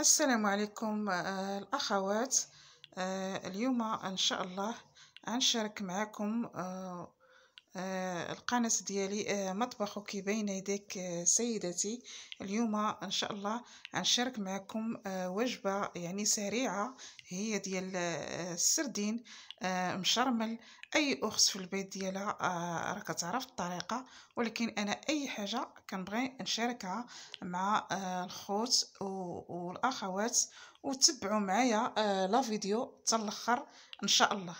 السلام عليكم آه الأخوات آه اليوم إن شاء الله غنشارك معكم آه آه، القناة ديالي آه، مطبخك بين يديك آه، سيدتي اليوم ان شاء الله غنشارك معكم وجبة يعني سريعة هي ديال السردين مشرمل اي اخت في البيت ديالها راه كتعرف الطريقه ولكن انا اي حاجه كنبغي نشاركها مع الخوت والاخوات وتبعوا معايا لا فيديو حتى ان شاء الله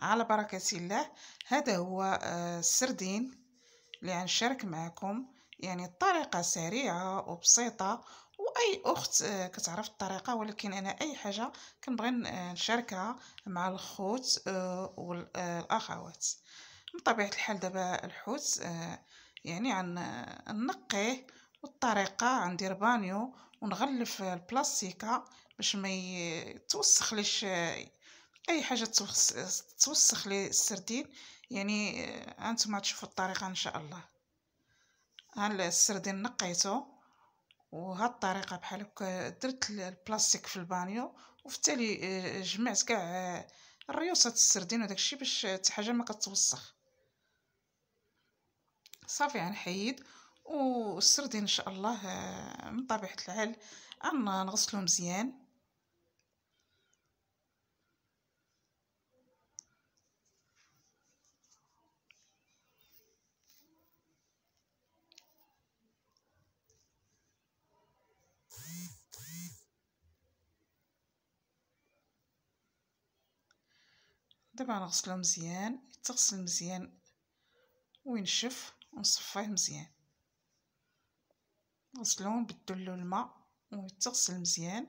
على بركة الله هذا هو السردين آه، اللي غنشارك معكم يعني الطريقة سريعة وبسيطة واي اخت آه، كتعرف الطريقه ولكن انا اي حاجه كنبغي آه، نشاركها مع الخوت والاخوات من طبيعه الحال دابا الحوت يعني عن نقيه والطريقه عندير بانيو ونغلف البلاستيكه باش ما يتوسخ ليش اي حاجه توسخ لي السردين يعني آه، انتم تشوفوا الطريقه ان شاء الله ها السردين نقيته وهاد الطريقه بحال هكا درت البلاستيك في البانيو وفي التالي آه، جمعت كاع آه، الريوسات السردين وداكشي باش حتى حاجه ما كتوسخ صافي غنحيد يعني والسردين ان شاء الله من طبيعه الحال غنغسلو مزيان دابا غنغسلو مزيان يتغسل مزيان وينشف ونصفيه مزيان نغسلو ونبدلو الماء ويتغسل مزيان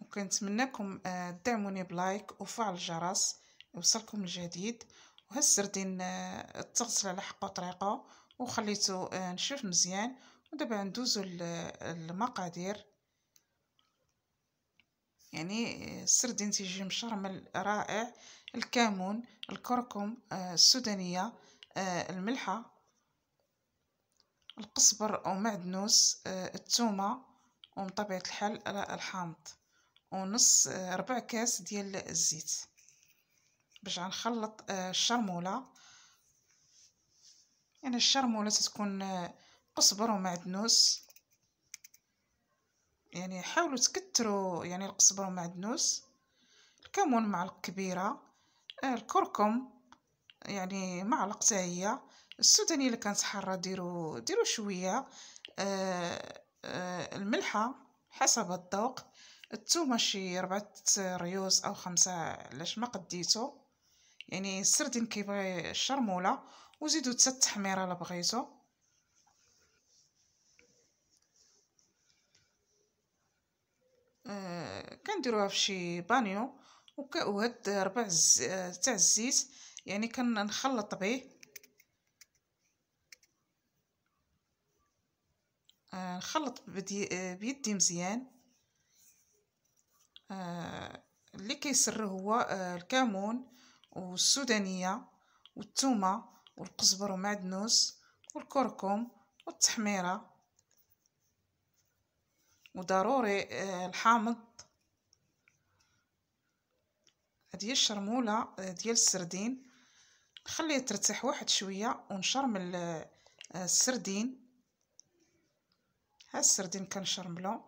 وكنتمنىكم تدعموني آه، بلايك وفعل الجرس يوصلكم الجديد وهالسردين التغسل آه، على حقه وطريقه وخليته آه، نشف مزيان ودابا ندوزو المقادير يعني آه، السردين تيجي مشرمل رائع الكمون الكركم آه، السودانيه الملحه القزبر او معدنوس الثومه ومن طبيعه الحال الحامض ونص ربع كاس ديال الزيت باش غنخلط الشرموله يعني الشرمولة تتكون قزبر ومعدنوس يعني حاولوا تكتروا يعني القزبر ومعدنوس الكمون معلقة كبيرة الكركم يعني معلقة هي السوداني اللي كانت حارة ديروا ديروا شوية آه، آه، الملحة حسب الذوق التومة شي ربعة ريوس او خمسة علاش ما قديتو يعني السردين كيبغي الشرموله وزيدو حتى التحميره الا بغيتو آه، كنديروها كنديروها فشي بانيو وهاد ربع آه، تاع الزيت يعني كنخلط به آه نخلط آه، بيدي مزيان اللي كيسر هو الكمون والسودانيه والثومه والقزبر ومعدنوس والكركم والتحميرة وضروري آه، الحامض هذه الشرمولة آه، ديال السردين نخليه ترتاح واحد شوية ونشرمل آه، السردين ها السردين كنشرملو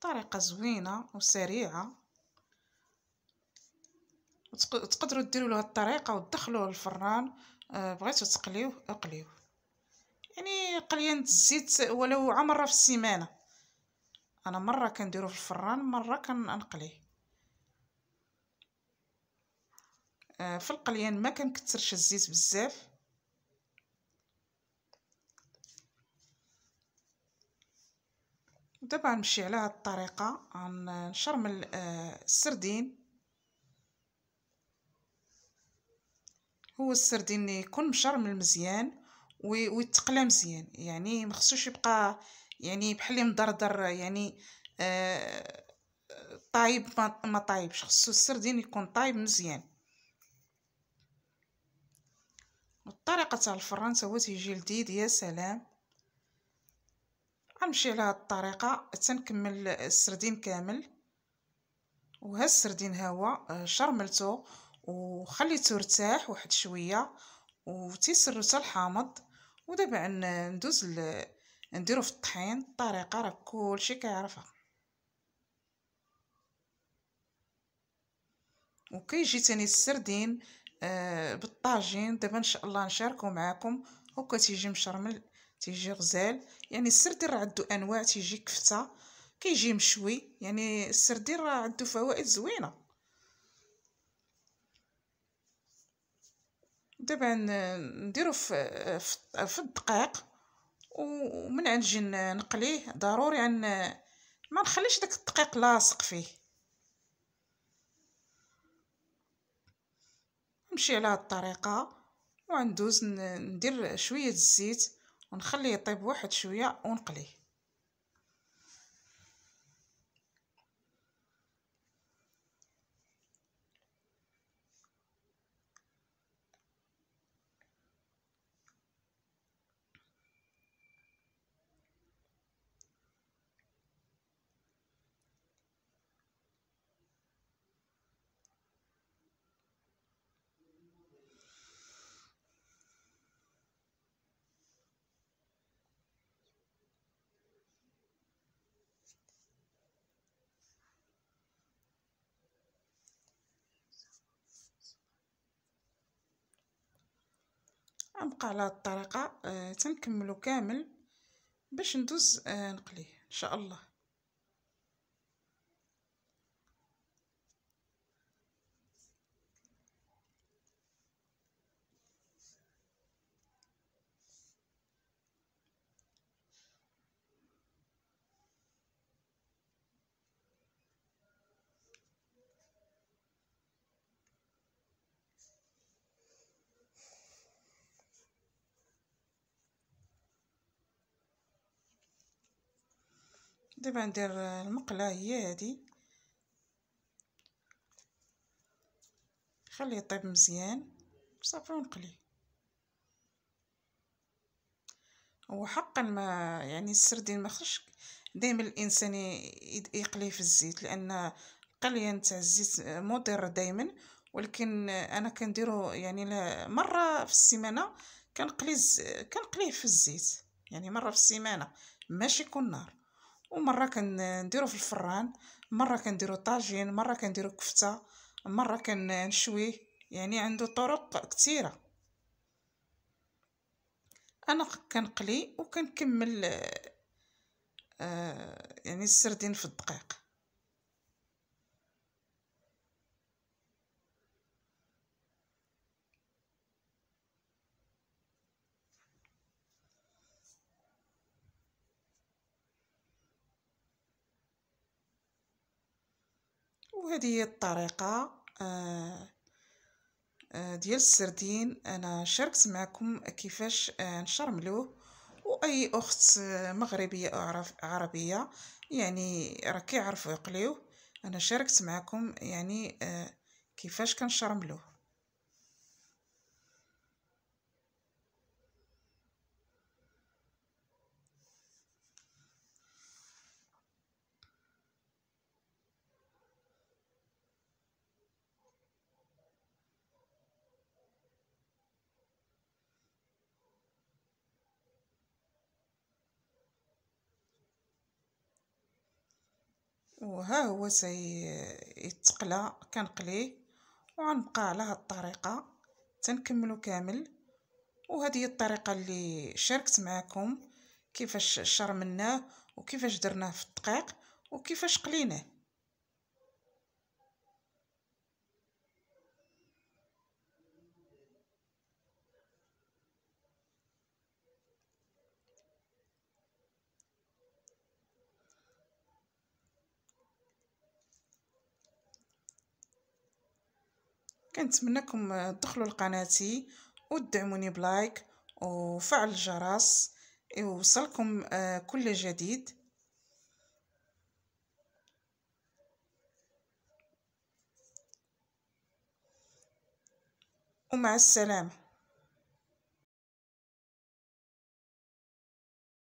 طريقة زوينة وسريعة تقدروا ديروا له الطريقه وتدخلوه الفران آه، بغيتو تقليوه اقليوه يعني قليان الزيت ولو مره في السيمانه انا مره كنديرو في الفران مره كنقليه آه، في القليان ما كنكثرش الزيت بزاف دابا غنمشي على هاد الطريقه غنشرمل آه، السردين هو السردين ديال يكون مشرمل مزيان ويتقلى مزيان يعني ما خصوش يبقى يعني بحال مدردر يعني آه طايب ما, ما طايبش خصو السردين يكون طايب مزيان والطريقه تاع الفران تا هو تيجي لذيذ يا سلام غنمشي على هاد الطريقه تنكمل السردين كامل وها السردين ها هو آه، شرملته وخليته يرتاح واحد شويه وتيسرته الحامض ودابا ندوز نديرو في الطحين الطريقه راه كلشي كيعرفها وكيجي تاني السردين آه بالطاجين دابا ان شاء الله نشاركو معاكم هكا تيجي مشرمل تيجي غزال يعني السردين راه عنده انواع تيجي كفته كيجي مشوي يعني السردين راه عنده فوائد زوينه دابا نديرو في في الدقيق ومن عند نجي نقليه ضروري ان ما نخليش داك الدقيق لاصق فيه نمشي على هاد الطريقه وندوز ندير شويه الزيت ونخليه يطيب واحد شويه ونقليه غنبقى على هاد الطريقه آه، تنكملو كامل باش ندوز آه، نقليه ان شاء الله دابا ندير المقله هي هادي خليه يطيب مزيان صافي ونقليه هو حقا ما يعني السردين ما خصش دائما الانسان يقليه في الزيت لان القليه نتاع الزيت مضر دائما ولكن انا كنديرو يعني مره في السيمانه كنقلي كنقليه في الزيت يعني مره في السيمانه ماشي كل نهار ومره كنديرو في الفران مره كنديرو طاجين مره كنديرو كفته مره كنشويه يعني عنده طرق كثيره انا كنقلي وكنكمل آه يعني السردين في الدقيق وهذه هي الطريقة آه، آه، ديال السردين انا شاركت معكم كيفاش آه، نشرملوه واي اخت مغربيه او عربيه يعني راه عرفوا يقليوه انا شاركت معكم يعني كيفاش كنشرملوه وها هو يتقلى كنقليه وغنبقى على هاد الطريقه تنكملو كامل وهذه الطريقه اللي شاركت معكم كيفاش شرمناه وكيفاش درناه في الدقيق وكيفاش قليناه كنتمنىكم تدخلوا لقناتي وتدعموني بلايك وفعل الجرس يوصلكم آه، كل جديد ومع السلامه